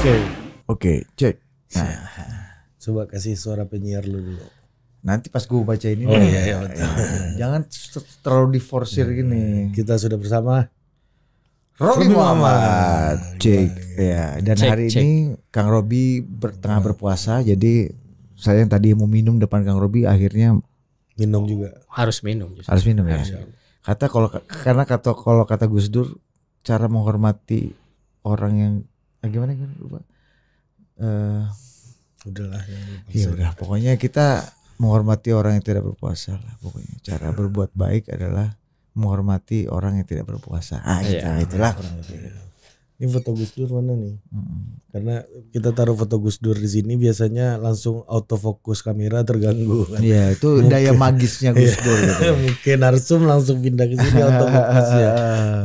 Oke. Oke, cek. Nah. Coba kasih suara penyiar lu dulu. Nanti pas gue baca ini. Oh eh, iya, iya betul. Eh, jangan terlalu diforsir iya, gini. Iya, iya. Kita sudah bersama Robi Muhammad. Cek ya. Dan cek, hari cek. ini Kang Robi bertengah tengah berpuasa jadi saya yang tadi mau minum depan Kang Robi akhirnya minum juga. Harus minum justru. Harus minum ya. Harus. Kata kalau karena kata kalau kata Gus Dur cara menghormati orang yang Eh, gimana gimana lupa uh, udahlah ya, ya udah pokoknya kita menghormati orang yang tidak berpuasa lah pokoknya cara iya. berbuat baik adalah menghormati orang yang tidak berpuasa ah ya, itulah kurang lebih ini foto Gus Dur mana nih? Mm-hmm. Karena kita taruh foto Gus Dur di sini biasanya langsung autofokus kamera terganggu. Iya, kan? itu Mungkin. daya magisnya Gus iya. Dur. gitu. Mungkin narsum langsung pindah ke sini autofokus ya iya.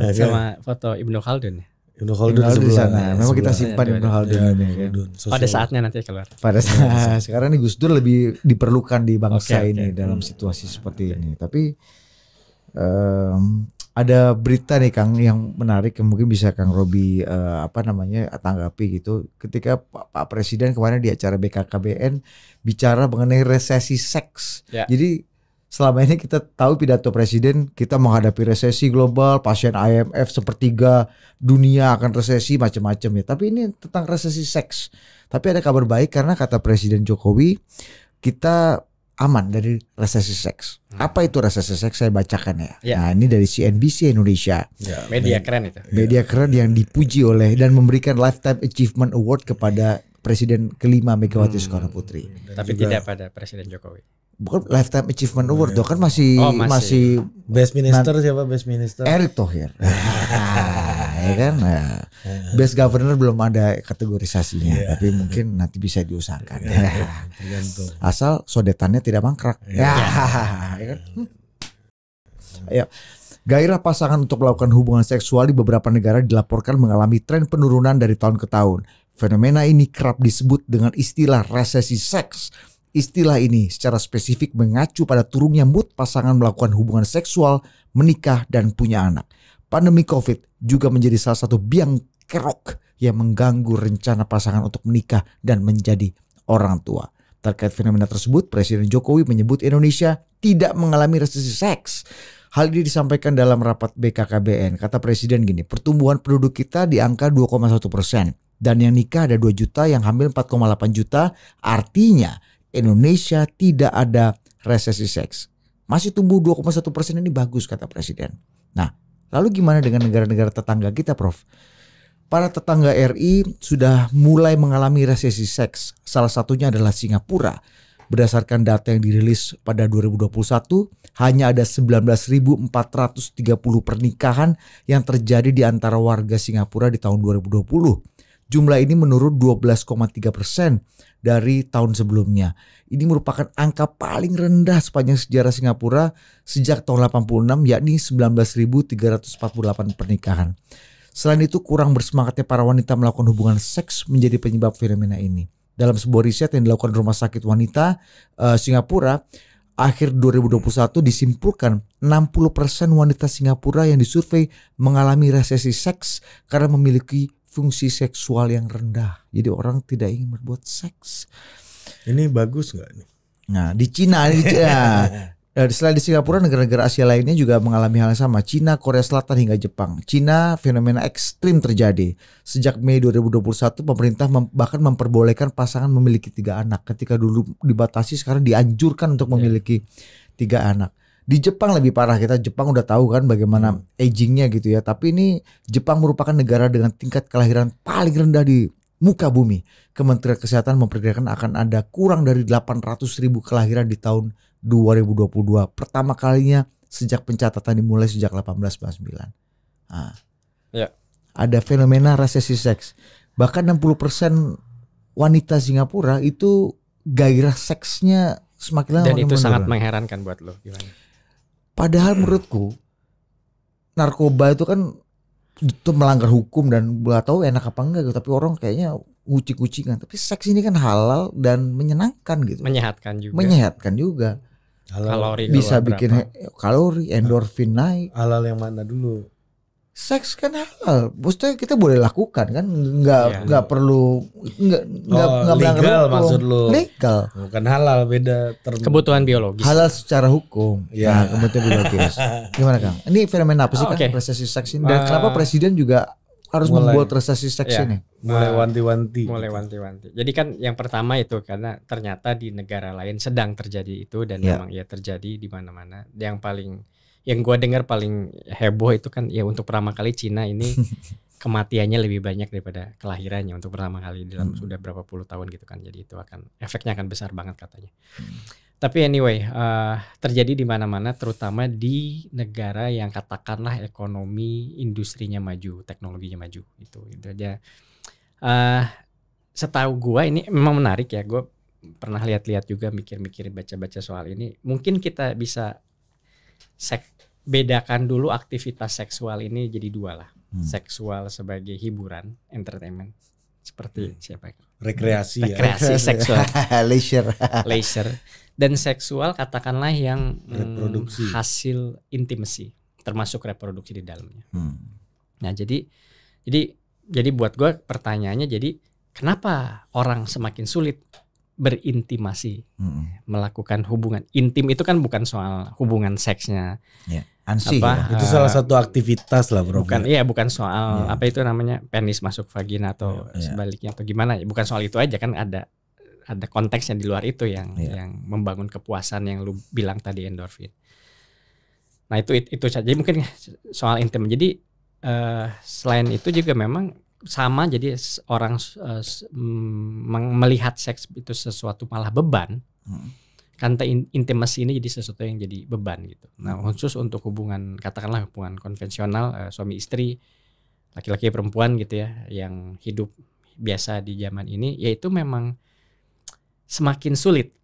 Kan? Sama foto Ibnu Khaldun ya. Ibnu Khaldun di sana. Memang kita simpan Ibnu iya, iya, Khaldun iya, ini ya. Pada saatnya nanti keluar. Pada saat. Sekarang ini Gus Dur lebih diperlukan di bangsa okay, ini dalam situasi hmm. seperti okay. ini. Tapi um, ada berita nih Kang yang menarik yang mungkin bisa Kang Robi uh, apa namanya tanggapi gitu. Ketika Pak, Pak Presiden kemarin di acara BKKBN bicara mengenai resesi seks. Yeah. Jadi selama ini kita tahu pidato presiden kita menghadapi resesi global, pasien IMF sepertiga dunia akan resesi macam-macam ya. Tapi ini tentang resesi seks. Tapi ada kabar baik karena kata Presiden Jokowi kita aman dari resesi seks. Hmm. Apa itu resesi seks? Saya bacakan ya. ya. Nah, ini dari CNBC Indonesia. Ya, media nah, keren itu. Media ya. keren yang dipuji oleh dan memberikan lifetime achievement award kepada presiden kelima Megawati hmm. Soekarno Putri. Tapi juga, tidak pada presiden Jokowi bukan lifetime achievement award yeah. dong kan masih, oh, masih masih best minister siapa best minister Erick Thohir ya kan nah, best governor belum ada kategorisasinya yeah. tapi mungkin nanti bisa diusahakan yeah. Iya, iya. asal sodetannya tidak mangkrak yeah. Ya. ya kan ya Gairah pasangan untuk melakukan hubungan seksual di beberapa negara dilaporkan mengalami tren penurunan dari tahun ke tahun. Fenomena ini kerap disebut dengan istilah resesi seks Istilah ini secara spesifik mengacu pada turunnya mood pasangan melakukan hubungan seksual, menikah, dan punya anak. Pandemi COVID juga menjadi salah satu biang kerok yang mengganggu rencana pasangan untuk menikah dan menjadi orang tua. Terkait fenomena tersebut, Presiden Jokowi menyebut Indonesia tidak mengalami resesi seks. Hal ini disampaikan dalam rapat BKKBN. Kata Presiden gini, pertumbuhan penduduk kita di angka 2,1 persen. Dan yang nikah ada 2 juta, yang hamil 4,8 juta. Artinya Indonesia tidak ada resesi seks. Masih tumbuh 2,1 persen ini bagus kata Presiden. Nah, lalu gimana dengan negara-negara tetangga kita Prof? Para tetangga RI sudah mulai mengalami resesi seks. Salah satunya adalah Singapura. Berdasarkan data yang dirilis pada 2021, hanya ada 19.430 pernikahan yang terjadi di antara warga Singapura di tahun 2020 Jumlah ini menurun 12,3 persen dari tahun sebelumnya. Ini merupakan angka paling rendah sepanjang sejarah Singapura sejak tahun 86 yakni 19.348 pernikahan. Selain itu kurang bersemangatnya para wanita melakukan hubungan seks menjadi penyebab fenomena ini. Dalam sebuah riset yang dilakukan Rumah Sakit Wanita uh, Singapura, akhir 2021 disimpulkan 60% wanita Singapura yang disurvei mengalami resesi seks karena memiliki fungsi seksual yang rendah. Jadi orang tidak ingin berbuat seks. Ini bagus nggak nih? Nah di Cina, ya. Cina Selain di Singapura, negara-negara Asia lainnya juga mengalami hal yang sama. Cina, Korea Selatan hingga Jepang. Cina, fenomena ekstrim terjadi. Sejak Mei 2021, pemerintah mem bahkan memperbolehkan pasangan memiliki tiga anak. Ketika dulu dibatasi, sekarang dianjurkan untuk ya. memiliki tiga anak. Di Jepang lebih parah kita Jepang udah tahu kan bagaimana hmm. agingnya gitu ya. Tapi ini Jepang merupakan negara dengan tingkat kelahiran paling rendah di muka bumi. Kementerian Kesehatan memperkirakan akan ada kurang dari 800 ribu kelahiran di tahun 2022. Pertama kalinya sejak pencatatan dimulai sejak 1899. Nah, ya. Ada fenomena resesi seks. Bahkan 60% wanita Singapura itu gairah seksnya semakin lama Dan itu menurun. sangat mengherankan buat lo gimana? Padahal hmm. menurutku narkoba itu kan itu melanggar hukum dan gak tahu enak apa enggak gitu. Tapi orang kayaknya kucing-kucingan Tapi seks ini kan halal dan menyenangkan gitu. Menyehatkan juga. Menyehatkan juga. Halal. Kalori bisa bikin kalori, endorfin naik. Halal yang mana dulu? seks kan halal, maksudnya kita boleh lakukan kan, nggak iya. nggak perlu nggak nggak oh, nggak legal hukum. maksud lu legal bukan halal beda term... kebutuhan biologis halal secara hukum ya nah, kebutuhan biologis gimana kang ini fenomena apa sih oh, kan okay. prestasi seks ini dan uh, kenapa presiden juga harus mulai, membuat prestasi seks ya, ini mulai wanti-wanti mulai wanti-wanti jadi kan yang pertama itu karena ternyata di negara lain sedang terjadi itu dan ya. memang ya terjadi di mana-mana yang paling yang gue dengar paling heboh itu kan ya untuk pertama kali Cina ini kematiannya lebih banyak daripada kelahirannya untuk pertama kali dalam hmm. sudah berapa puluh tahun gitu kan jadi itu akan efeknya akan besar banget katanya hmm. tapi anyway uh, terjadi di mana-mana terutama di negara yang katakanlah ekonomi industrinya maju teknologinya maju itu itu aja uh, setahu gue ini memang menarik ya gue pernah lihat-lihat juga mikir-mikir baca-baca soal ini mungkin kita bisa sek bedakan dulu aktivitas seksual ini jadi dua lah. Hmm. Seksual sebagai hiburan, entertainment seperti hmm. siapa? Rekreasi, rekreasi ya. seksual, leisure, leisure, dan seksual katakanlah yang mm, reproduksi. Hmm, hasil intimasi, termasuk reproduksi di dalamnya. Hmm. Nah jadi, jadi, jadi buat gue pertanyaannya jadi kenapa orang semakin sulit berintimasi, hmm. melakukan hubungan intim itu kan bukan soal hubungan seksnya. Yeah. Ansi, apa, ya. itu uh, salah satu eh, aktivitas lah bro. Bukan, iya bukan soal yeah. apa itu namanya penis masuk vagina atau yeah. Ya. sebaliknya atau gimana Bukan soal itu aja kan ada ada konteksnya di luar itu yang yeah. yang membangun kepuasan yang lu bilang tadi endorfin. Nah itu itu saja. Jadi mungkin soal intim. Jadi uh, selain itu juga memang sama jadi orang uh, melihat seks itu sesuatu malah beban hmm. kan intimasi ini jadi sesuatu yang jadi beban gitu nah hmm. khusus untuk hubungan katakanlah hubungan konvensional uh, suami istri laki-laki perempuan gitu ya yang hidup biasa di zaman ini yaitu memang semakin sulit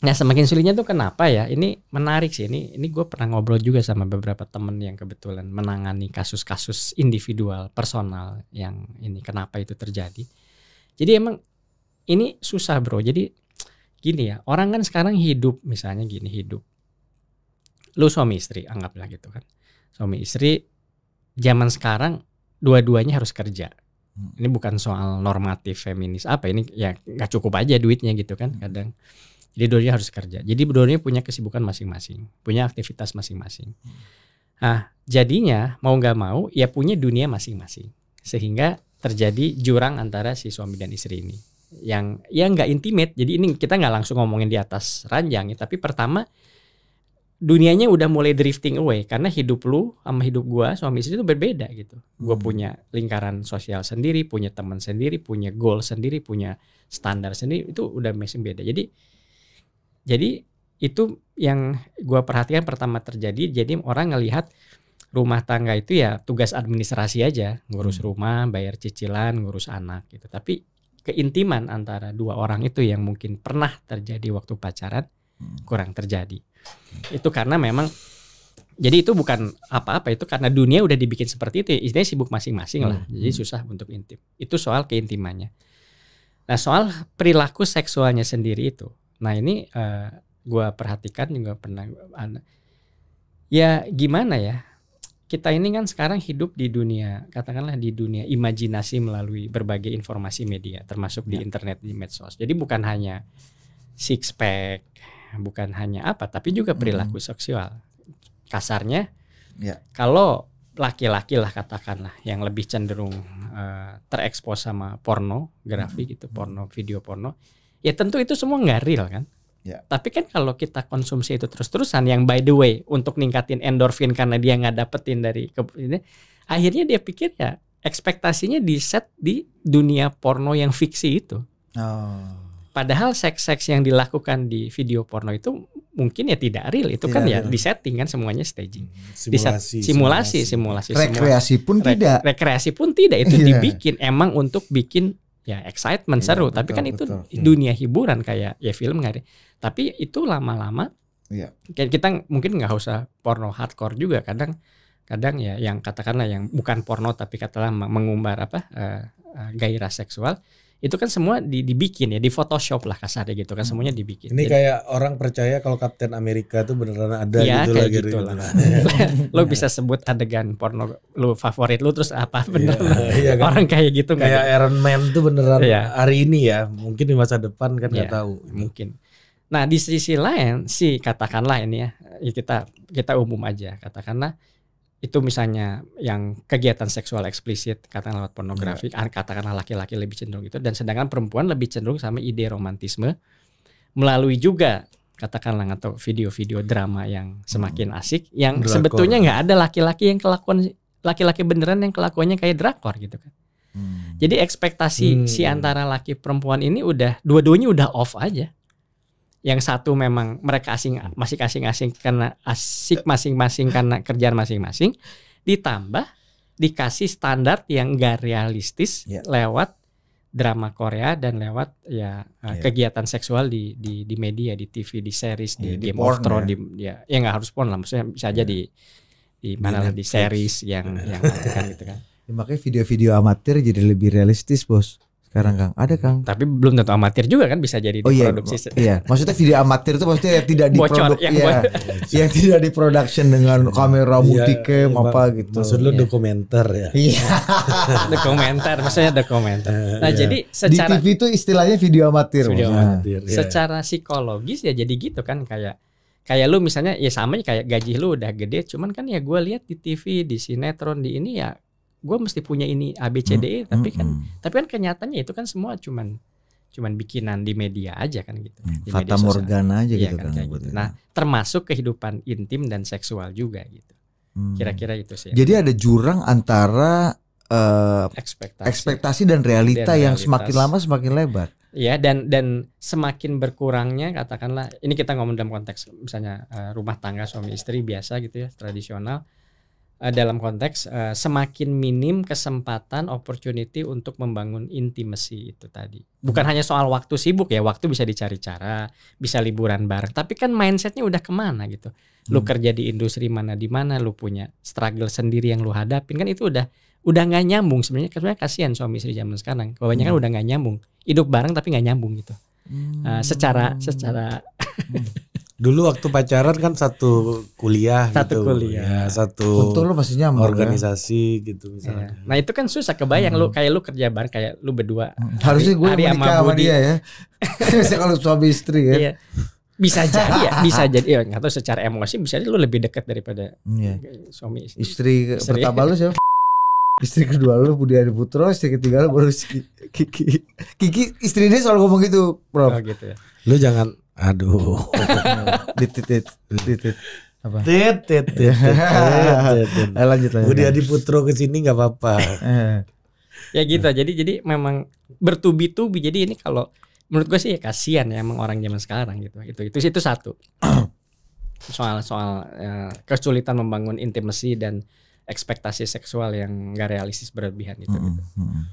Nah semakin sulitnya tuh kenapa ya? Ini menarik sih. Ini ini gue pernah ngobrol juga sama beberapa temen yang kebetulan menangani kasus-kasus individual, personal yang ini kenapa itu terjadi. Jadi emang ini susah bro. Jadi gini ya, orang kan sekarang hidup misalnya gini hidup. Lu suami istri anggaplah gitu kan. Suami istri zaman sekarang dua-duanya harus kerja. Hmm. Ini bukan soal normatif feminis apa ini ya nggak cukup aja duitnya gitu kan hmm. kadang. Hmm jadi dua-duanya harus kerja. Jadi dua-duanya punya kesibukan masing-masing, punya aktivitas masing-masing. Nah, jadinya mau nggak mau ya punya dunia masing-masing. Sehingga terjadi jurang antara si suami dan istri ini. Yang ya nggak intimate, jadi ini kita nggak langsung ngomongin di atas ranjang ya. Tapi pertama dunianya udah mulai drifting away karena hidup lu sama hidup gua suami istri itu berbeda gitu. Gua hmm. punya lingkaran sosial sendiri, punya teman sendiri, punya goal sendiri, punya standar sendiri itu udah masing beda. Jadi jadi itu yang gua perhatikan pertama terjadi. Jadi orang ngelihat rumah tangga itu ya tugas administrasi aja, ngurus hmm. rumah, bayar cicilan, ngurus anak gitu. Tapi keintiman antara dua orang itu yang mungkin pernah terjadi waktu pacaran hmm. kurang terjadi. Hmm. Itu karena memang jadi itu bukan apa-apa itu karena dunia udah dibikin seperti itu istilahnya sibuk masing-masing lah hmm. jadi susah untuk intim itu soal keintimannya nah soal perilaku seksualnya sendiri itu Nah ini uh, eh, gue perhatikan juga pernah ya gimana ya kita ini kan sekarang hidup di dunia katakanlah di dunia imajinasi melalui berbagai informasi media termasuk ya. di internet di medsos jadi bukan hanya six pack bukan hanya apa tapi juga hmm. perilaku hmm. seksual kasarnya ya. kalau laki-laki lah katakanlah yang lebih cenderung uh, terekspos sama porno grafik hmm. gitu porno video porno ya tentu itu semua nggak real kan. Ya. Tapi kan kalau kita konsumsi itu terus-terusan yang by the way untuk ningkatin endorfin karena dia nggak dapetin dari ke, ini, akhirnya dia pikir ya ekspektasinya di set di dunia porno yang fiksi itu. Oh. Padahal seks-seks yang dilakukan di video porno itu mungkin ya tidak real itu kan tidak kan ya di setting kan semuanya staging simulasi hmm, set, simulasi simulasi, simulasi rekreasi simulasi. pun Re, tidak rekreasi pun tidak itu yeah. dibikin emang untuk bikin ya excitement iya, seru betul, tapi kan itu betul. dunia hiburan kayak ya film nggak tapi itu lama-lama yeah. kita mungkin nggak usah porno hardcore juga kadang kadang ya yang katakanlah yang bukan porno tapi katakanlah mengumbar apa uh, uh, gairah seksual itu kan semua dibikin ya di Photoshop lah kasarnya gitu kan hmm. semuanya dibikin. Ini Jadi, kayak orang percaya kalau Captain Amerika itu beneran ada ya, gitu kayak gitu lo nah. bisa sebut adegan porno lo favorit lo terus apa iya, bener ya, iya kan? orang kayak gitu kayak gitu. Iron Man tuh beneran ya. hari ini ya mungkin di masa depan kan nggak ya, tahu mungkin. Nah di sisi lain sih katakanlah ini ya, ya kita kita umum aja katakanlah itu misalnya yang kegiatan seksual eksplisit katakan lewat pornografi yeah. katakanlah laki-laki lebih cenderung itu dan sedangkan perempuan lebih cenderung sama ide romantisme melalui juga katakanlah atau video-video drama yang hmm. semakin asik yang drakor. sebetulnya nggak ada laki-laki yang kelakuan laki-laki beneran yang kelakuannya kayak drakor gitu kan hmm. jadi ekspektasi hmm. si antara laki perempuan ini udah dua-duanya udah off aja yang satu memang mereka asing hmm. masih asing-asing karena asik masing-masing karena kerjaan masing-masing ditambah dikasih standar yang gak realistis yeah. lewat drama Korea dan lewat ya yeah. kegiatan seksual di di di media di TV di series yeah, di, ya, di Game porn, of ya. Thrones ya. di ya ya nggak harus porn lah maksudnya bisa aja ya. di di mana lagi di series yang yang kan gitu kan ya, makanya video-video amatir jadi lebih realistis bos sekarang Kang. Ada Kang. Tapi belum tentu amatir juga kan bisa jadi oh, iya. diproduksi. Iya, iya. Maksudnya video amatir itu maksudnya yang tidak diproduk iya. yang, ya, yang tidak diproduction dengan kamera iya, multicam iya, apa gitu. Maksud lu iya. dokumenter ya. Iya. dokumenter, maksudnya dokumenter. Eh, nah, iya. jadi secara di TV itu istilahnya video amatir. Video amatir. Iya. Secara psikologis ya jadi gitu kan kayak kayak lu misalnya ya sama kayak gaji lu udah gede cuman kan ya gue lihat di TV di sinetron di ini ya gue mesti punya ini A B C D E hmm. tapi hmm, kan hmm. tapi kan kenyataannya itu kan semua cuman cuman bikinan di media aja kan gitu. Hmm. Fata Morgana aja iya, gitu kan. kan gitu. Nah, termasuk kehidupan intim dan seksual juga gitu. Hmm. Kira-kira hmm. itu sih. Jadi ada jurang antara uh, ekspektasi. ekspektasi dan realita dan yang semakin lama semakin lebar. Ya dan dan semakin berkurangnya katakanlah ini kita ngomong dalam konteks misalnya uh, rumah tangga suami istri biasa gitu ya tradisional Eh, dalam konteks uh, semakin minim kesempatan opportunity untuk membangun intimasi itu tadi. Bukan hmm. hanya soal waktu sibuk ya, waktu bisa dicari cara, bisa liburan bareng. Tapi kan mindsetnya udah kemana gitu. Lu hmm. kerja di industri mana di mana, lu punya struggle sendiri yang lu hadapin kan itu udah udah nggak nyambung sebenarnya. karena kasihan suami istri zaman sekarang. Kebanyakan hmm. udah nggak nyambung, hidup bareng tapi nggak nyambung gitu. Hmm. Uh, secara secara hmm. Dulu waktu pacaran kan satu kuliah satu gitu. kuliah. Ya, satu Untuk lu masih nyambung ya. organisasi ya? gitu misalnya. Ya. Nah, itu kan susah kebayang hmm. lu kayak lu kerja bareng kayak lu berdua. Hmm, harusnya gue menikah sama, sama dia ya. kalau suami istri ya. Iya. Bisa jadi ya, bisa jadi ya enggak tahu secara emosi bisa jadi lu lebih dekat daripada ya. suami istri. Istri, istri. pertama lu siapa? istri kedua lu Budi Adi Putro, istri ketiga lu baru Kiki. Kiki istri dia selalu ngomong gitu, Prof. Oh, gitu ya. Lu jangan Aduh. titit titit apa? Tit tit tit. Lanjut lanjut. Budi Adi Putro ke sini nggak apa-apa. ya gitu. Jadi jadi memang bertubi-tubi. Jadi ini kalau menurut gue sih ya kasihan ya emang orang zaman sekarang gitu. Itu itu itu satu. soal soal ya, kesulitan membangun intimasi dan ekspektasi seksual yang gak realistis berlebihan itu Mm -hmm.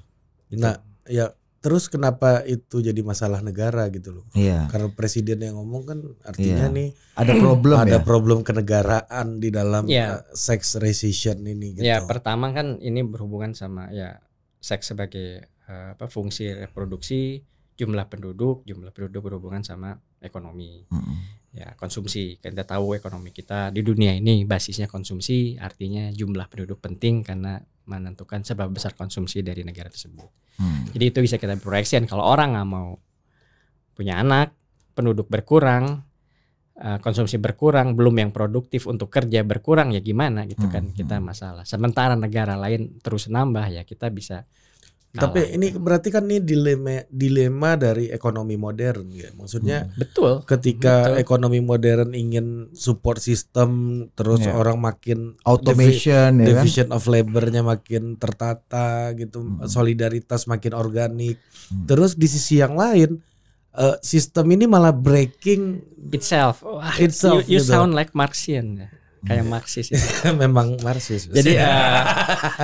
gitu. Nah, ya terus kenapa itu jadi masalah negara gitu loh? Iya. Karena presiden yang ngomong kan artinya iya. nih ada problem ada ya? problem kenegaraan di dalam iya. Eh, sex recession ini gitu. Ya, pertama kan ini berhubungan sama ya seks sebagai eh, apa fungsi reproduksi, jumlah penduduk, jumlah penduduk berhubungan sama ekonomi. Mm -hmm. Ya, konsumsi. Kita tahu ekonomi kita di dunia ini basisnya konsumsi, artinya jumlah penduduk penting karena menentukan sebab besar konsumsi dari negara tersebut. Hmm. Jadi itu bisa kita proyeksikan kalau orang nggak mau punya anak, penduduk berkurang, eh, konsumsi berkurang, belum yang produktif untuk kerja berkurang ya gimana gitu kan hmm, kita hmm. masalah. Sementara negara lain terus nambah ya kita bisa tapi ini berarti kan ini dilema dilema dari ekonomi modern ya. Maksudnya hmm. betul. Ketika betul. ekonomi modern ingin support sistem, terus yeah. orang makin automation ya kan? of labornya makin tertata gitu, hmm. solidaritas makin organik. Hmm. Terus di sisi yang lain Uh, sistem ini malah breaking itself. Wah, itself. You, you gitu. sound like Marxian. Ya kayak iya. Marxis ya. memang Marxis jadi uh,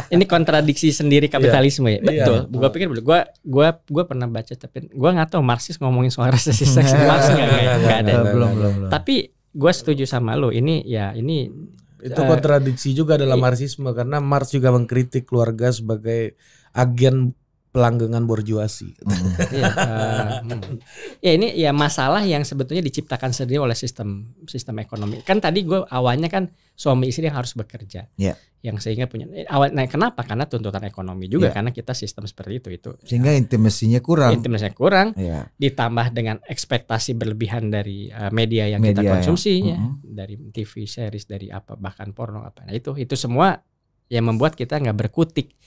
ini kontradiksi sendiri kapitalisme yeah. ya iya. betul yeah. gue pikir gue gue gue pernah baca tapi gue nggak tahu Marxis ngomongin soal resesi seks Marx nggak ada belum belum tapi gue setuju sama lo ini ya ini itu eh, kontradiksi uh, juga dalam marxisme karena Marx juga mengkritik keluarga sebagai agen pelanggengan borjuasi. Hmm. Iya, eh, hmm. ya, ini ya masalah yang sebetulnya diciptakan sendiri oleh sistem sistem ekonomi. Kan tadi gue awalnya kan suami istri yang harus bekerja, iya. yang sehingga punya eh, awal. Nah kenapa? Karena tuntutan ekonomi juga ya. karena kita sistem seperti itu itu. Sehingga intimasinya kurang. Intimasinya kurang. Ya. Ditambah dengan ekspektasi berlebihan dari eh, media yang media kita konsumsi, ya. mm -hmm. dari TV series, dari apa bahkan porno apa. Nah itu itu semua yang membuat kita nggak berkutik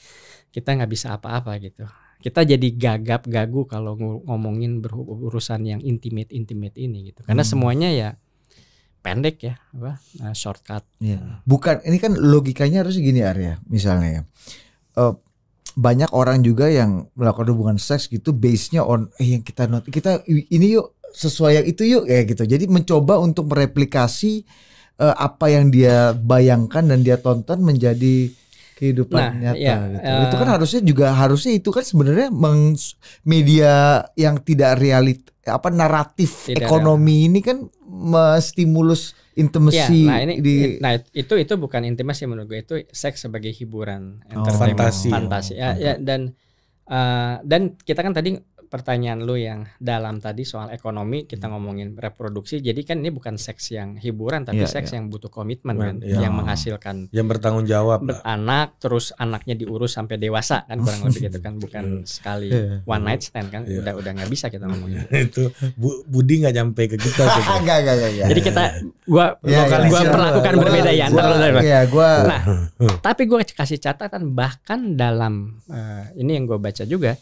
kita nggak bisa apa-apa gitu. Kita jadi gagap gagu kalau ngomongin berurusan yang intimate intimate ini gitu. Karena hmm. semuanya ya pendek ya, apa nah, shortcut. Ya. Bukan ini kan logikanya harus gini Arya misalnya ya. Uh, banyak orang juga yang melakukan hubungan seks gitu base-nya on eh yang kita not kita ini yuk sesuai yang itu yuk ya gitu. Jadi mencoba untuk mereplikasi uh, apa yang dia bayangkan dan dia tonton menjadi kehidupan nah, nyata ya, gitu. Uh, itu kan harusnya juga harusnya itu kan sebenarnya media yang tidak realit apa naratif tidak ekonomi ada. ini kan stimulus intimasi ya, nah ini di nah itu itu bukan intimasi menurut gue itu seks sebagai hiburan oh, fantasi fantasi ya, ya dan uh, dan kita kan tadi pertanyaan lu yang dalam tadi soal ekonomi kita hmm. ngomongin reproduksi jadi kan ini bukan seks yang hiburan tapi yeah, seks yeah. yang butuh komitmen kan iya. yang menghasilkan yang bertanggung jawab beranak terus anaknya diurus sampai dewasa kan kurang lebih gitu kan bukan yeah. sekali yeah. one night stand kan yeah. udah udah nggak bisa kita ngomongin itu Bu, Budi nggak nyampe ke kita gak, gak, gak, gak. jadi kita gua yeah, iya. gua, yeah, gua perlakukan gua, berbeda ya antara yeah, gua. nah tapi gua kasih catatan bahkan dalam uh, ini yang gua baca juga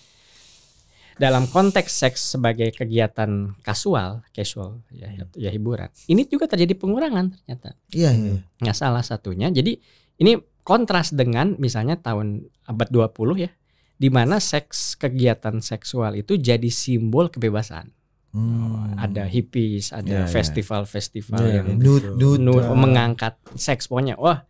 dalam konteks seks sebagai kegiatan kasual, casual ya, ya, ya hiburan. Ini juga terjadi pengurangan ternyata. Iya, iya. Nah, salah satunya. Jadi ini kontras dengan misalnya tahun abad 20 ya, di mana seks kegiatan seksual itu jadi simbol kebebasan. Hmm. Ada hippies, ada iya, iya. festival-festival yeah, yeah. yeah, yang nude, nude, nude, ah. mengangkat seks pokoknya. Wah,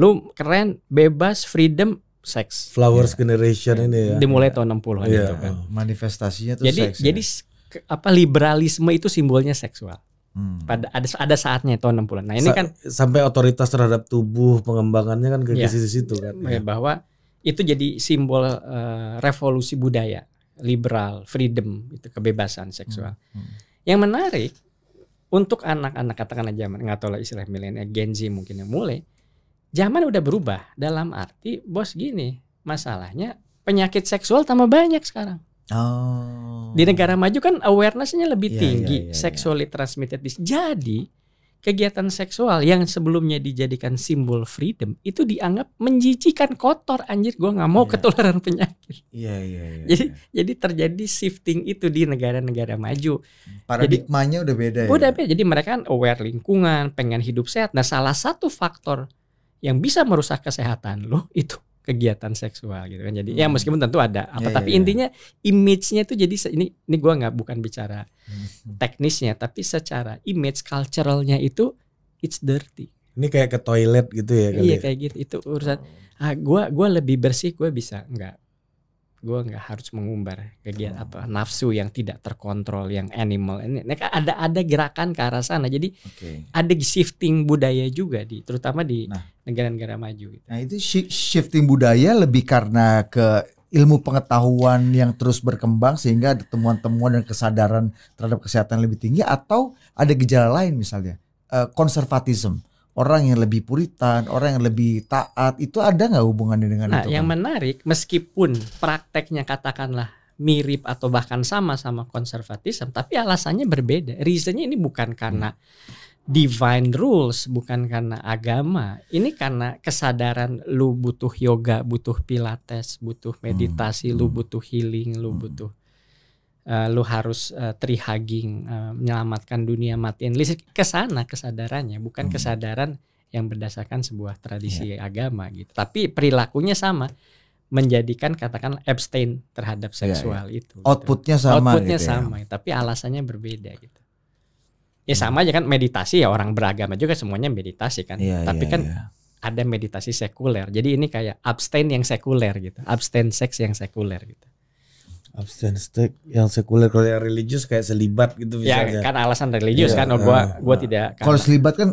lu keren, bebas, freedom, seks. Flowers ya. Generation iya. ini ya. Dimulai tahun 60-an ya. itu kan. Oh. Manifestasinya tuh jadi, seks. Ya. Jadi ya? apa liberalisme itu simbolnya seksual. Hmm. Pada ada ada saatnya tahun 60-an. Nah, ini Sa kan sampai otoritas terhadap tubuh pengembangannya kan ke ya, situ kan. Ya. bahwa itu jadi simbol uh, revolusi budaya, liberal, freedom, itu kebebasan seksual. Hmm. Hmm. Yang menarik untuk anak-anak katakanlah zaman nggak tahu lah istilah milenial Gen Z mungkin yang mulai zaman udah berubah dalam arti bos gini masalahnya penyakit seksual tambah banyak sekarang. Oh. Di negara maju kan awarenessnya lebih yeah, tinggi yeah, yeah, iya. sexually yeah. transmitted disease. Jadi kegiatan seksual yang sebelumnya dijadikan simbol freedom itu dianggap menjijikan kotor anjir gue nggak mau yeah. ketularan penyakit. yeah, Yeah, yeah, jadi yeah. jadi terjadi shifting itu di negara-negara maju. Hmm, paradigmanya jadi, udah beda. Ya? Udah beda. Jadi mereka kan aware lingkungan, pengen hidup sehat. Nah salah satu faktor yang bisa merusak kesehatan lo itu kegiatan seksual gitu kan jadi ya hmm. ya meskipun tentu ada apa yeah, tapi yeah, iya. intinya image-nya itu jadi ini ini gue nggak bukan bicara hmm. teknisnya tapi secara image culturalnya itu it's dirty ini kayak ke toilet gitu ya kali iya ya? kayak gitu itu urusan oh. ah gue gua lebih bersih gue bisa nggak gue nggak harus mengumbar kegiatan hmm. apa nafsu yang tidak terkontrol yang animal ini nah, ada ada gerakan ke arah sana jadi okay. ada shifting budaya juga di terutama di nah. negara-negara maju gitu. nah itu shifting budaya lebih karena ke ilmu pengetahuan yang terus berkembang sehingga ada temuan-temuan dan kesadaran terhadap kesehatan lebih tinggi atau ada gejala lain misalnya uh, orang yang lebih puritan, orang yang lebih taat, itu ada nggak hubungannya dengan nah, itu? Nah, yang kan? menarik, meskipun prakteknya katakanlah mirip atau bahkan sama-sama konservatisme, tapi alasannya berbeda. Reasonnya ini bukan karena hmm. divine rules, bukan karena agama. Ini karena kesadaran lu butuh yoga, butuh pilates, butuh hmm, meditasi, hmm. lu butuh healing, lu hmm. butuh uh, lu harus uh, eh, tree hugging, uh, eh, menyelamatkan dunia matiin listrik ke sana kesadarannya, bukan hmm. kesadaran yang berdasarkan sebuah tradisi yeah. agama gitu. Tapi perilakunya sama menjadikan katakan abstain terhadap iya, seksual yeah, yeah. itu. Gitu. Outputnya gitu. Ya. sama. Outputnya gitu sama, ya. tapi alasannya berbeda gitu. Ya hmm. sama aja kan meditasi ya orang beragama juga semuanya meditasi kan. Yeah, tapi yeah, kan yeah. ada meditasi sekuler. Jadi ini kayak abstain yang sekuler gitu, abstain seks yang sekuler gitu abstain stick yang sekuler kalau yang religius kayak selibat gitu misalnya. Ya kan alasan religius yeah, kan oh, gua nah. gua yeah. tidak kan. Kalau selibat kan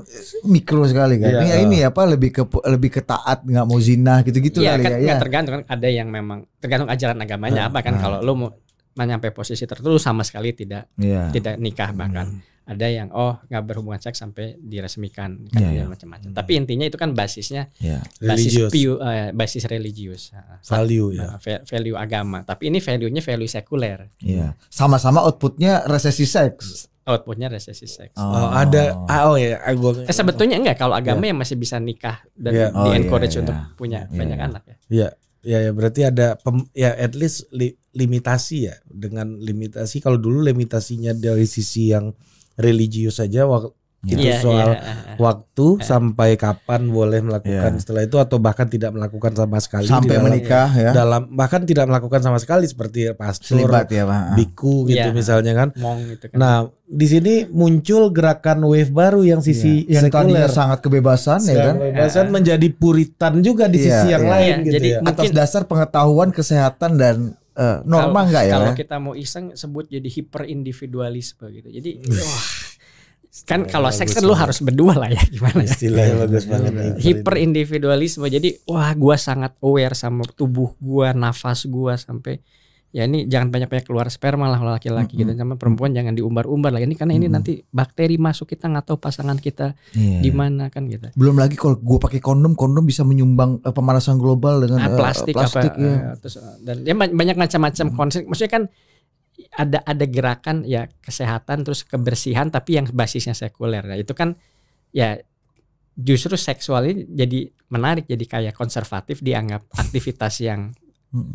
mikro sekali kan. Yeah, ini, uh. ini apa lebih ke lebih ke taat nggak mau zina gitu-gitu yeah, kali kan, ya. Iya kan tergantung kan ada yang memang tergantung ajaran agamanya uh, apa kan uh. kalau lu mau menyampai posisi tertentu sama sekali tidak yeah. tidak nikah bahkan. Hmm ada yang oh nggak berhubungan seks sampai diresmikan kan yeah, yeah. Iya. macam-macam. Hmm. Tapi intinya itu kan basisnya yeah. basis religious. Piu, uh, eh, basis religius, value ya. Yeah. Value agama. Tapi ini value-nya value sekuler. Iya. Yeah. Sama-sama outputnya resesi seks. Outputnya resesi seks. Oh, oh ada ah, oh ya agama. Eh, sebetulnya enggak kalau agama yeah. yang masih bisa nikah dan yeah. oh, di encourage yeah, yeah. Iya. punya yeah. banyak yeah. anak ya. Iya. Yeah. Ya, ya berarti ada pem, ya at least li, limitasi ya dengan limitasi kalau dulu limitasinya dari sisi yang religius saja iya. Iya, iya. waktu itu yeah, soal yeah. waktu yeah. sampai kapan boleh melakukan yeah. setelah itu atau bahkan tidak melakukan sama sekali sampai dalam, menikah ya dalam bahkan tidak melakukan sama sekali seperti pastor ya, biku gitu misalnya kan. gitu kan nah di sini muncul gerakan wave baru yang sisi yeah. yang sekuler. sangat kebebasan Sekarang ya kan kebebasan yeah. menjadi puritan juga di yeah. sisi yang yeah. lain yeah. gitu Jadi ya. atas dasar pengetahuan kesehatan dan uh, eh, norma gak ya? Kalau kita mau iseng sebut jadi individualisme gitu. Jadi wah kan kalau seks kan lu harus berdua lah ya gimana Istilahnya bagus banget. Ya, individualisme Jadi wah gua sangat aware sama tubuh gua, nafas gua sampai ya ini jangan banyak-banyak keluar sperma lah laki-laki -hmm. gitu sama perempuan jangan diumbar-umbar lah ini karena mm -hmm. ini nanti bakteri masuk kita nggak tahu pasangan kita yeah. di iya. mana kan gitu belum lagi kalau gue pakai kondom kondom bisa menyumbang uh, pemanasan global dengan nah, plastik, uh, eh, plastik apa, ya. Uh, terus dan ya banyak macam-macam -hmm. konsep maksudnya kan ada ada gerakan ya kesehatan terus kebersihan tapi yang basisnya sekuler ya itu kan ya justru seksual ini jadi menarik jadi kayak konservatif dianggap aktivitas yang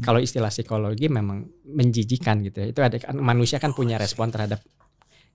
kalau istilah psikologi memang menjijikan gitu ya. Itu ada kan, manusia kan punya respon terhadap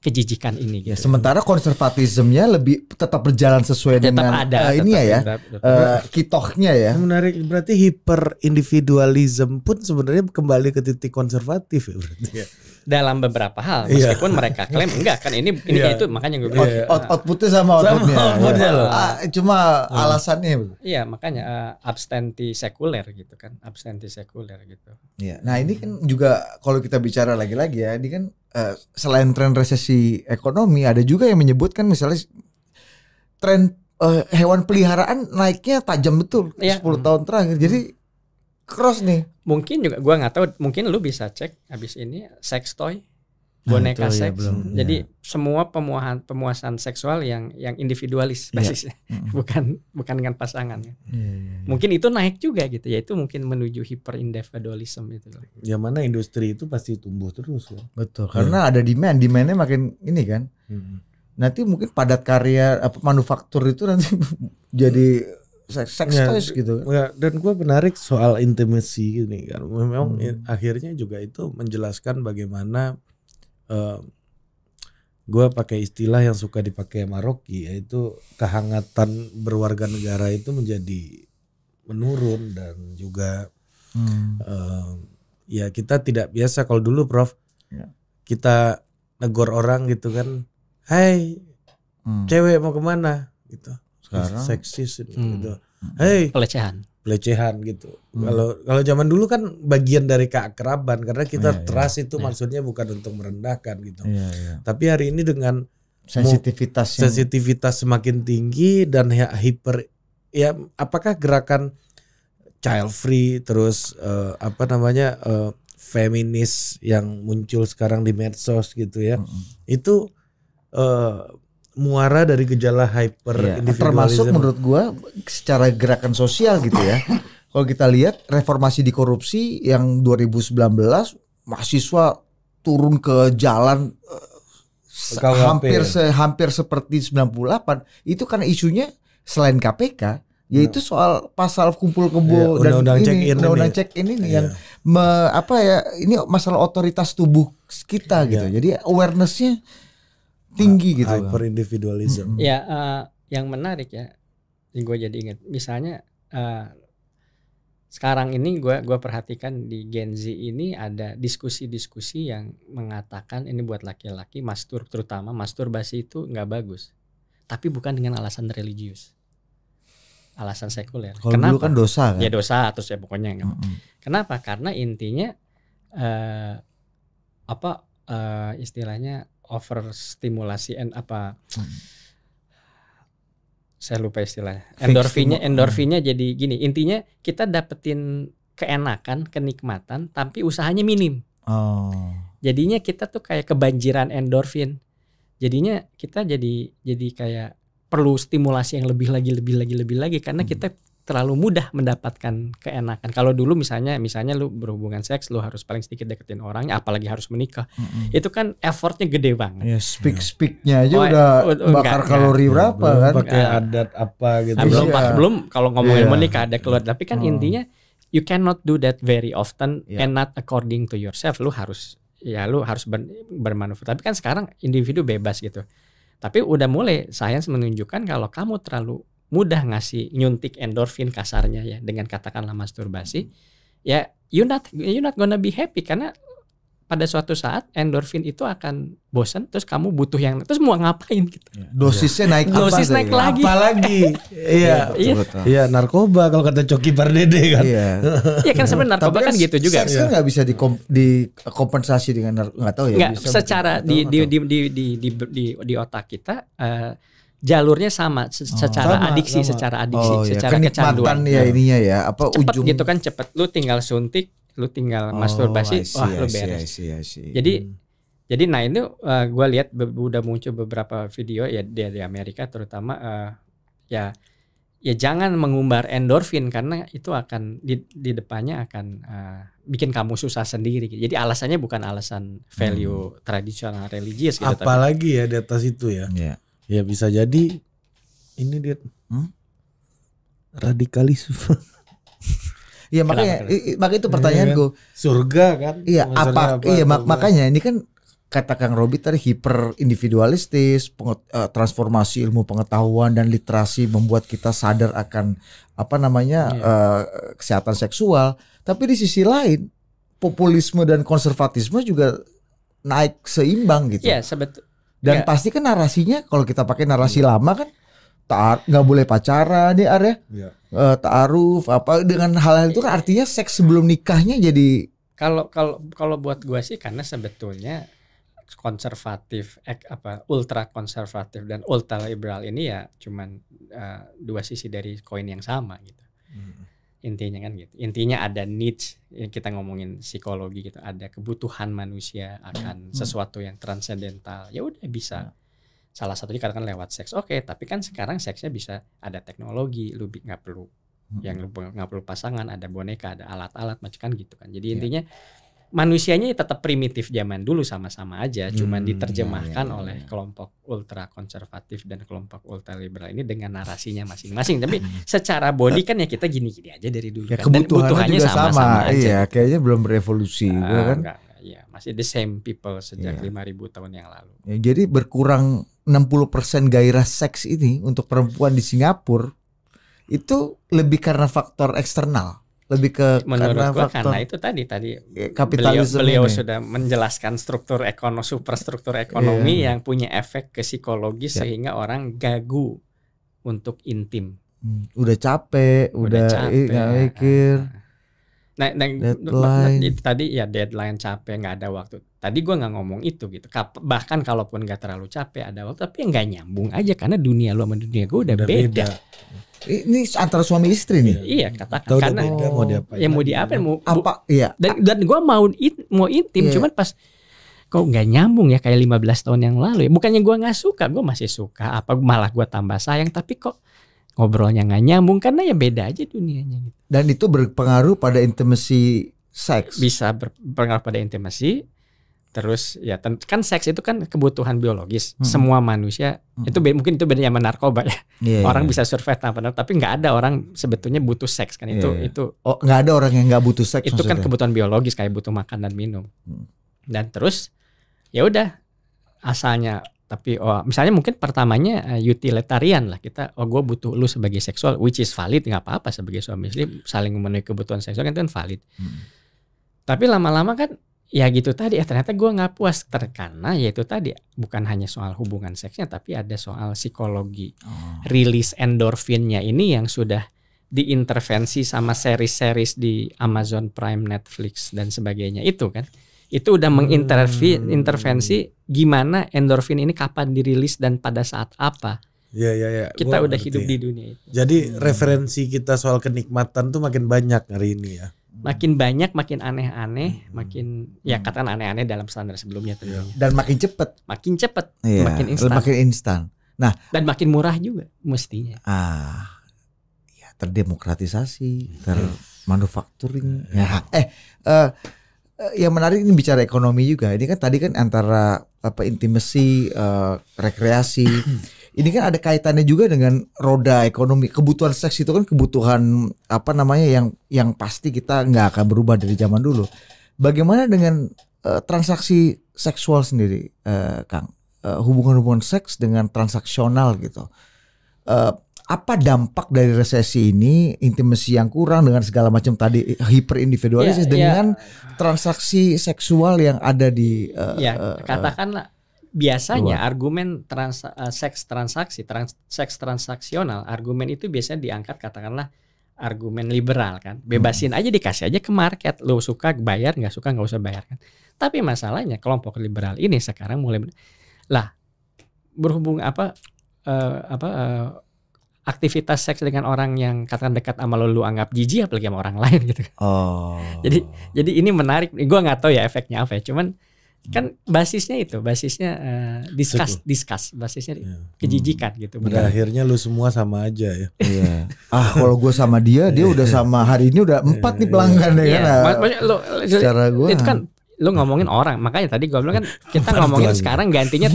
kejijikan ini. Ya, gitu. Ya, sementara konservatismnya lebih tetap berjalan sesuai tetap dengan ada, uh, ini ya tetap ya, tetap, Uh, kitohnya ya. Menarik berarti hiper individualism pun sebenarnya kembali ke titik konservatif ya berarti. Ya. Dalam beberapa hal, iya. meskipun yeah. mereka klaim enggak kan ini ini yeah. itu makanya gue iya. bilang yeah. out, outputnya sama outputnya. Sama outputnya yeah. loh. Uh, cuma uh. alasannya. Iya makanya uh, abstenti sekuler gitu kan, abstenti sekuler gitu. Iya. Nah ini kan juga kalau kita bicara lagi-lagi ya, ini kan Eh, selain tren resesi ekonomi ada juga yang menyebutkan misalnya tren uh, hewan peliharaan naiknya tajam betul ya. 10 hmm. tahun terakhir. Jadi hmm. cross nih. Mungkin juga gua nggak tahu, mungkin lu bisa cek habis ini sex toy boneka nah, itu, iya, seks. Ya, belum, iya. Jadi ya. semua pemuahan pemuasan seksual yang yang individualis iya. basisnya, ya. bukan bukan dengan pasangan. Ya, ya, Mungkin itu naik juga gitu, yaitu mungkin menuju individualism itu. Yang mana industri itu pasti tumbuh terus loh. Betul. Karena ada demand, demandnya makin ini kan. Hmm. Nanti mungkin padat karya apa manufaktur itu nanti jadi seks, seks ya, toys gitu. Kan. Ya, dan gue menarik soal intimasi ini kan. Memang hmm. akhirnya juga itu menjelaskan bagaimana Eh, gue pakai istilah yang suka dipakai Maroki yaitu kehangatan berwarga negara itu menjadi menurun dan juga hmm. uh, ya kita tidak biasa kalau dulu Prof ya. kita negor orang gitu kan, Hai hey, hmm. cewek mau kemana gitu, sekarang seksis hmm. gitu, hmm. hey, pelecehan pelecehan gitu. Hmm. Kalau hmm. kalau zaman dulu kan bagian dari keakraban karena kita yeah, iya. trust yeah, itu yeah. maksudnya bukan untuk merendahkan gitu. Yeah, yeah. Tapi hari ini dengan sensitivitas yang... sensitivitas semakin tinggi dan ya, hiper ya apakah gerakan child free terus uh, apa namanya uh, feminis yang muncul sekarang di medsos gitu ya. Mm -hmm. Itu uh, muara dari gejala hyper ya, termasuk menurut gua secara gerakan sosial gitu ya kalau kita lihat reformasi di korupsi yang 2019 mahasiswa turun ke jalan se eh, hampir se hampir seperti 98 itu karena isunya selain KPK yaitu ya. soal pasal kumpul kebo ya, dan undang -undang ini undang-undang cek ini ya. yang iya. me, apa ya ini masalah otoritas tubuh kita gitu. Iya. Jadi awarenessnya tinggi uh, gitu hyper individualism ya uh, yang menarik ya yang gue jadi inget misalnya uh, sekarang ini gue gua perhatikan di Gen Z ini ada diskusi-diskusi yang mengatakan ini buat laki-laki mastur terutama masturbasi itu nggak bagus tapi bukan dengan alasan religius alasan sekuler Kalo kenapa dulu kan dosa kan? ya dosa atau ya pokoknya mm -hmm. kenapa karena intinya uh, apa uh, istilahnya over stimulasi and apa hmm. saya lupa istilah endorfinnya endorfinnya hmm. jadi gini intinya kita dapetin keenakan kenikmatan tapi usahanya minim oh. jadinya kita tuh kayak kebanjiran endorfin jadinya kita jadi jadi kayak perlu stimulasi yang lebih lagi lebih lagi lebih lagi karena hmm. kita terlalu mudah mendapatkan keenakan. Kalau dulu misalnya misalnya lu berhubungan seks lu harus paling sedikit deketin orangnya apalagi harus menikah. Mm-hmm. Itu kan effortnya gede banget. Ya, speak iya. speaknya aja oh, eh, udah oh, oh, bakar enggak, kalori enggak. berapa belum, kan? Pakai adat apa ah, gitu. Nah, belum yeah. belum kalau ngomongin yeah. menikah ada keluar tapi kan oh. intinya you cannot do that very often yeah. and not according to yourself. Lu harus ya lu harus ber, bermanuver. Tapi kan sekarang individu bebas gitu. Tapi udah mulai sains menunjukkan kalau kamu terlalu mudah ngasih nyuntik endorfin kasarnya ya dengan katakanlah masturbasi ya you not you not gonna be happy karena pada suatu saat endorfin itu akan bosen terus kamu butuh yang terus mau ngapain gitu iya. dosisnya naik dosis apa naik ya? lagi apalagi iya iya ya, narkoba kalau kata Coki Pardede kan iya ya, kan sebenarnya narkoba kan, kan gitu juga seks kan nggak bisa dikom, dikompensasi dengan nggak tahu ya nggak secara di, di, di, di, di, di, di, di otak kita uh, jalurnya sama oh. secara sama, adiksi, sama. secara adiksi, oh, iya, secara iya. kecanduan. ya iya. ininya ya, apa cepet ujung gitu kan cepet. Lu tinggal suntik, lu tinggal oh, masturbasi, see, wah lu beres. I see, I see. Jadi hmm. jadi nah ini uh, eh, gue lihat udah muncul beberapa video ya di Amerika terutama uh, ya ya jangan mengumbar endorfin karena itu akan di, di depannya akan uh, bikin kamu susah sendiri. Jadi alasannya bukan alasan value hmm. tradisional religius gitu. Apalagi tapi. ya di atas itu ya. Yeah. Ya bisa jadi ini dia hmm? radikalisme. Iya makanya makanya itu pertanyaan iya, gue. Kan? Surga kan? Iya apa, Iya mak makanya ini kan kata Kang Robi tadi hiper individualistis, eh, transformasi ilmu pengetahuan dan literasi membuat kita sadar akan apa namanya ya. uh, kesehatan seksual. Tapi di sisi lain populisme dan konservatisme juga naik seimbang gitu. Iya sebetulnya dan ya. pasti kan narasinya kalau kita pakai narasi ya. lama kan tak nggak boleh pacaran nih Arya. Ya. Uh, taaruf apa dengan hal-hal itu kan artinya seks sebelum nikahnya jadi kalau kalau kalau buat gue sih karena sebetulnya konservatif ek, apa ultra konservatif dan ultra liberal ini ya cuman uh, dua sisi dari koin yang sama gitu. Hmm intinya kan gitu intinya ada needs kita ngomongin psikologi gitu ada kebutuhan manusia akan hmm. sesuatu yang transendental ya udah bisa hmm. salah satunya kadang kan lewat seks oke okay, tapi kan sekarang seksnya bisa ada teknologi lu nggak perlu hmm. yang lu nggak perlu pasangan ada boneka ada alat-alat macam kan gitu kan jadi iya. intinya yeah manusianya tetap primitif zaman dulu sama-sama aja, hmm, cuman diterjemahkan iya, iya, oleh iya. kelompok ultra konservatif dan kelompok ultra liberal ini dengan narasinya masing-masing. Tapi hmm. secara body kan ya kita gini-gini aja dari dulu. Ya, kan. kebutuhannya sama, sama aja. Iya, kayaknya belum berevolusi nah, kan. Enggak, ya, masih the same people sejak iya. lima ribu tahun yang lalu. Ya, jadi berkurang 60% gairah seks ini untuk perempuan di Singapura itu lebih karena faktor eksternal lebih ke menurut karena gua, karena itu tadi tadi beliau, beliau sudah menjelaskan struktur iya. ekonomi superstruktur ekonomi yeah. yang punya efek ke psikologi yeah. sehingga orang gagu untuk intim. Hmm. Udah capek, udah, udah capek, nggak ah, ah. mikir. Nah, nah, deadline. nah, tadi ya deadline capek nggak ada waktu. Tadi gua nggak ngomong itu gitu. Bahkan kalaupun nggak terlalu capek ada waktu, tapi nggak nyambung aja karena dunia lu sama dunia gua udah, udah beda. beda ini antara suami istri nih. Iya, katakan karena beda, mau diapain. Ya mau diapa. Kan? mau apa iya. Dan dan gua mau it, mau intim iya. cuman pas kok nggak nyambung ya kayak 15 tahun yang lalu ya. Bukannya gue nggak suka, gue masih suka apa malah gue tambah sayang tapi kok ngobrolnya nggak nyambung karena ya beda aja dunianya gitu. Dan itu berpengaruh pada intimasi seks. Bisa berpengaruh pada intimasi Terus ya kan seks itu kan kebutuhan biologis hmm. semua manusia hmm. itu mungkin itu bedanya sama narkoba ya. Yeah, iya, orang yeah. bisa survive tanpa narkoba tapi nggak ada orang sebetulnya butuh seks kan iya, itu yeah. itu oh nggak ada orang yang nggak butuh seks. Itu kan maksudnya. kan kebutuhan biologis kayak butuh makan dan minum. Hmm. Dan terus ya udah asalnya tapi oh misalnya mungkin pertamanya eh, utilitarian lah kita oh gue butuh lu sebagai seksual which is valid nggak apa-apa sebagai suami istri saling memenuhi kebutuhan seksual kan itu kan valid. Hmm. Tapi lama-lama kan ya gitu tadi ya ternyata gue nggak puas terkana yaitu tadi bukan hanya soal hubungan seksnya tapi ada soal psikologi oh. rilis endorfinnya ini yang sudah diintervensi sama seri seri di Amazon Prime, Netflix dan sebagainya itu kan itu udah mengintervensi hmm. gimana endorfin ini kapan dirilis dan pada saat apa Ya ya ya. Kita Gua udah hidup di ya. dunia itu. Jadi hmm. referensi kita soal kenikmatan tuh makin banyak hari ini ya makin banyak makin aneh-aneh hmm. makin ya katakan aneh-aneh dalam standar sebelumnya tentunya iya. dan makin cepet makin cepet iya, makin instan makin instan nah dan makin murah juga mestinya ah ya terdemokratisasi termanufakturing iya. ya iya. eh uh, yang menarik ini bicara ekonomi juga ini kan tadi kan antara apa intimasi uh, rekreasi ini kan ada kaitannya juga dengan roda ekonomi. Kebutuhan seks itu kan kebutuhan apa namanya yang yang pasti kita nggak akan berubah dari zaman dulu. Bagaimana dengan uh, transaksi seksual sendiri, uh, Kang? Eh, hubungan-hubungan uh, seks dengan transaksional gitu. Uh, apa dampak dari resesi ini intimasi yang kurang dengan segala macam tadi individualis yeah, ya. dengan yeah. transaksi seksual yang ada di uh, ya yeah, uh, katakanlah biasanya Luar. argumen trans, uh, seks transaksi, trans, seks transaksional, argumen itu biasanya diangkat katakanlah argumen liberal kan, hmm. bebasin hmm. aja dikasih aja ke market, lo suka bayar nggak suka nggak usah bayar kan. Tapi masalahnya kelompok liberal ini sekarang mulai lah berhubung apa uh, apa uh, aktivitas seks dengan orang yang katakan dekat sama lo, lu anggap jijik apalagi sama orang lain gitu. Kan. Oh. jadi jadi ini menarik. Gue nggak tahu ya efeknya apa ya. Cuman kan basisnya itu basisnya uh, discuss discuss basisnya yeah. kejijikan gitu, hmm. gitu pada akhirnya lu semua sama aja ya yeah. ah kalau gue sama dia dia udah iya. sama hari ini udah empat nih iya. pelanggan ya iya, kan maksudnya lu secara gue itu kan lu ngomongin orang makanya tadi gue bilang kan kita ngomongin sekarang gantinya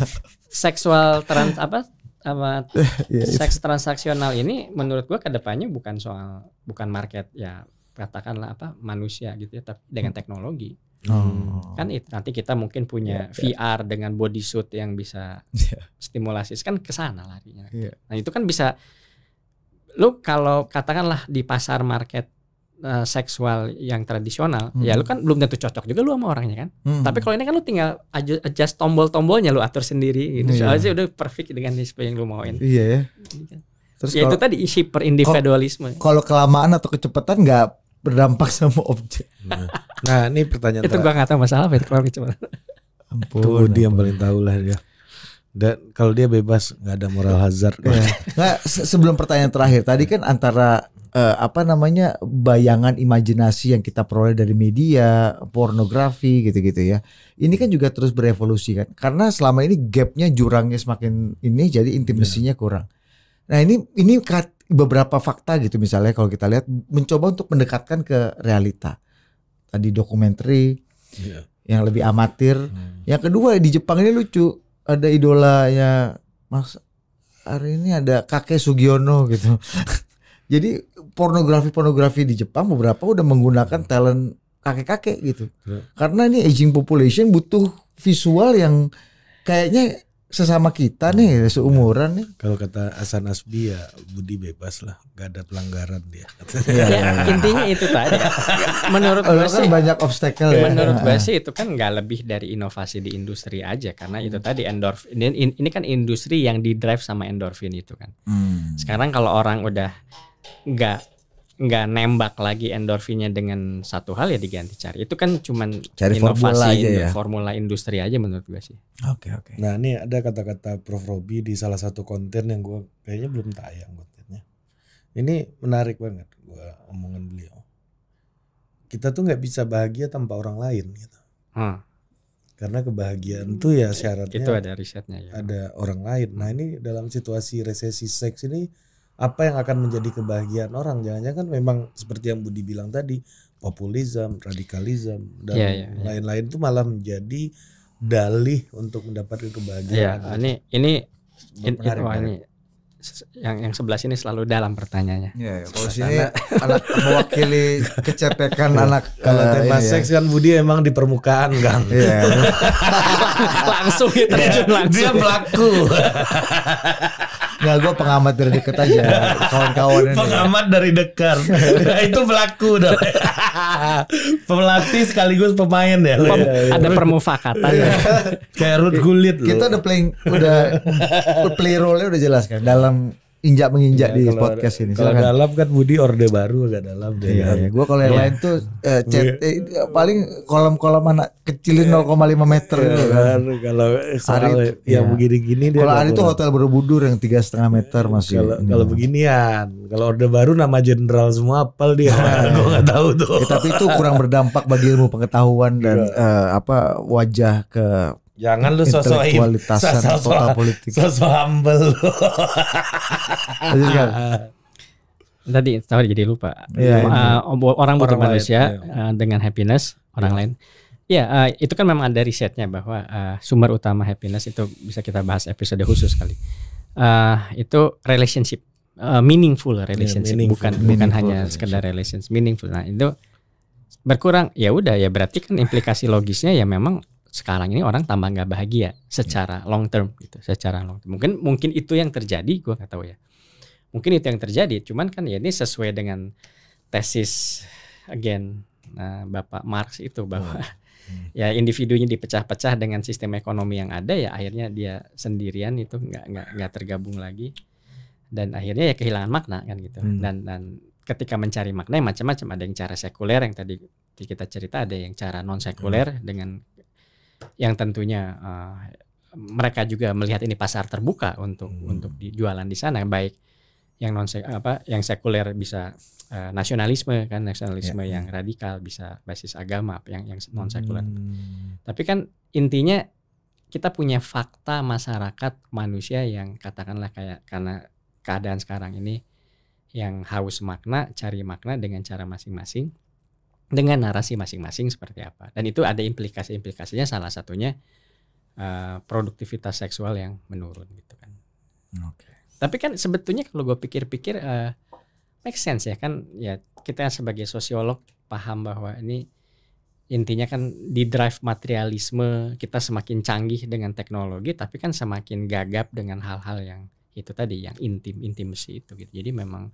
seksual trans apa sama yeah, seks transaksional ini menurut gue kedepannya bukan soal bukan market ya katakanlah apa manusia gitu ya tapi dengan teknologi Hmm. Kan it, nanti kita mungkin punya yeah, iya. VR dengan body suit yang bisa yeah. stimulasi kan kesana larinya. Yeah. Nah, itu kan bisa lu kalau katakanlah di pasar market uh, seksual yang tradisional, hmm. ya lu hmm. kan belum tentu cocok juga lu sama orangnya kan. Hmm. Tapi kalau ini kan lu tinggal adjust tombol-tombolnya lu atur sendiri gitu. Iya. Soalnya sih udah perfect dengan display yang lu mauin. Iya ya. Iya kan? Terus ya kalo, itu tadi isi per individualisme. Kalau kelamaan atau kecepatan nggak berdampak sama objek. Nah, nah ini pertanyaan itu gue nggak tahu masalah Vietnam gitu. Ampun, Tuh, dia yang paling tahu lah dia. Dan kalau dia bebas nggak ada moral hazard. Ya. nah, sebelum pertanyaan terakhir tadi kan antara eh, apa namanya bayangan imajinasi yang kita peroleh dari media, pornografi gitu-gitu ya. Ini kan juga terus berevolusi kan. Karena selama ini gapnya jurangnya semakin ini jadi intimasinya iya. kurang. Nah ini ini beberapa fakta gitu misalnya kalau kita lihat mencoba untuk mendekatkan ke realita. Tadi dokumenter yeah. yang lebih amatir. Hmm. Yang kedua di Jepang ini lucu, ada idolanya Mas hari ini ada kakek Sugiono gitu. Jadi pornografi-pornografi di Jepang beberapa udah menggunakan talent kakek-kakek gitu. Yeah. Karena ini aging population butuh visual yang kayaknya sesama kita nih seumuran nih. Kalau kata Hasan Asbi ya Budi bebas lah, gak ada pelanggaran dia. ya, ya, intinya itu tadi. Menurut gue kan sih banyak obstacle. Ya. Menurut gue nah. sih itu kan gak lebih dari inovasi di industri aja karena itu tadi endorfin. Ini, ini kan industri yang didrive sama endorfin itu kan. Hmm. Sekarang kalau orang udah nggak nggak nembak lagi endorfinnya dengan satu hal ya diganti cari itu kan cuman cari inovasi formula aja ya formula industri aja menurut gue sih oke okay, oke okay. nah ini ada kata-kata Prof Robi di salah satu konten yang gue kayaknya belum tayang kontennya ini menarik banget gue omongan beliau kita tuh nggak bisa bahagia tanpa orang lain gitu hmm. karena kebahagiaan tuh ya syaratnya itu ada risetnya ya ada orang lain nah ini dalam situasi resesi seks ini apa yang akan menjadi kebahagiaan orang jangan-jangan kan memang seperti yang Budi bilang tadi populisme radikalisme dan iya, iya, iya. lain-lain yeah. itu malah menjadi dalih untuk mendapatkan kebahagiaan yeah, gitu. ini ini in, in, wah, ini yang yang sebelah sini selalu dalam pertanyaannya. Iya, ya, kalau sini anak mewakili kecepekan anak kalau uh, tema ya. seks kan Budi emang di permukaan, kan Iya. langsung ya terjun langsung. Dia pelaku. Enggak, gue pengamat dari deket aja. Kawan-kawan ini Pengamat dari dekat. nah, itu pelaku dong. Pelatih sekaligus pemain ya. Pem iya, iya. ada permufakatan. ya. Kayak root Gulit. Kita udah playing udah play role-nya udah jelas kan dalam injak menginjak ya, di kalau, podcast ini. Kalau dalam kan Budi orde baru agak dalam deh. Iya, iya. Gue kalau yang iya. lain tuh eh, chat iya. eh, paling kolom-kolom anak kecilin iya. 0,5 meter gitu kan. kan. Kalau hari yang ya. begini-gini Kalau hari itu hotel Borobudur yang tiga setengah meter masih. Ya. Kalau kalau beginian, kalau orde baru nama jenderal semua apel dia. Gue nggak tahu tuh. Ya, tapi itu kurang berdampak bagi ilmu pengetahuan dan uh, apa wajah ke Jangan lu sosok kualitasan sosok, kota politik. Sosok humble. Ah, tadi tahu jadi lupa. Yeah, iya, iya. orang butuh manusia iya. ah, dengan happiness orang lain. Ya, uh, itu kan memang ada risetnya bahwa uh, sumber utama happiness itu bisa kita bahas episode khusus kali. Uh, itu relationship, uh, meaningful relationship, yeah, meaningful, bukan meaningful bukan hanya sekedar relationship, meaningful. Nah itu berkurang, ya udah ya berarti kan implikasi logisnya ya memang sekarang ini orang tambah nggak bahagia secara hmm. long term gitu secara long term. mungkin mungkin itu yang terjadi gue nggak tahu ya mungkin itu yang terjadi cuman kan ya ini sesuai dengan tesis again nah, bapak Marx itu bahwa Hmm. ya individunya dipecah-pecah dengan sistem ekonomi yang ada ya akhirnya dia sendirian itu nggak nggak nggak tergabung lagi dan akhirnya ya kehilangan makna kan gitu hmm. dan dan ketika mencari makna ya macam-macam ada yang cara sekuler yang tadi kita cerita ada yang cara non sekuler hmm. dengan yang tentunya uh, mereka juga melihat ini pasar terbuka untuk hmm. untuk dijualan di sana baik yang non apa yang sekuler bisa uh, nasionalisme kan nasionalisme yeah. yang radikal bisa basis agama yang yang non sekuler hmm. tapi kan intinya kita punya fakta masyarakat manusia yang katakanlah kayak karena keadaan sekarang ini yang haus makna cari makna dengan cara masing-masing dengan narasi masing-masing seperti apa. Dan itu ada implikasi-implikasinya salah satunya uh, produktivitas seksual yang menurun gitu kan. Okay. Tapi kan sebetulnya kalau gue pikir-pikir uh, make sense ya kan ya kita sebagai sosiolog paham bahwa ini intinya kan di drive materialisme kita semakin canggih dengan teknologi tapi kan semakin gagap dengan hal-hal yang itu tadi yang intim intimasi itu gitu. Jadi memang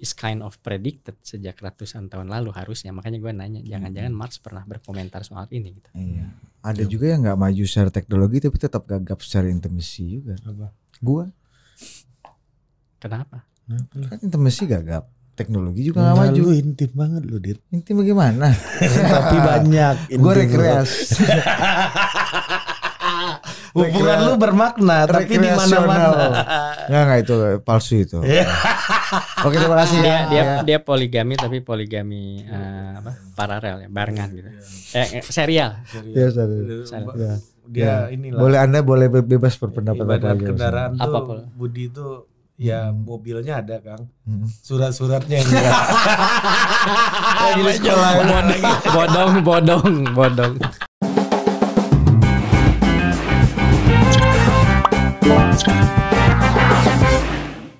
is kind of predicted sejak ratusan tahun lalu harusnya. Makanya gue nanya, hmm. jangan-jangan Mars pernah berkomentar soal ini gitu. Iya. iya. Ada ya. juga yang nggak maju secara teknologi tapi tetap gagap secara intimasi juga. Apa? Gua. Kenapa? Kan intimasi gagap teknologi juga nggak maju. Lu intim banget lu, Dit. Intim bagaimana? Tapi banyak. Gue rekreasi. hubungan lu bermakna tapi di mana-mana. ya enggak itu palsu itu. Iya. Oke, terima kasih. Dia ya. dia, ya. dia poligami tapi poligami uh, apa? paralel ya, barengan gitu. Iya. Eh, eh serial. Iya, serial. Ya. Dia inilah. Boleh Anda boleh bebas berpendapat apa Kendaraan tuh Budi itu ya hmm. mobilnya ada Kang. Hmm. Surat-suratnya enggak. Bodong, bodong, bodong. next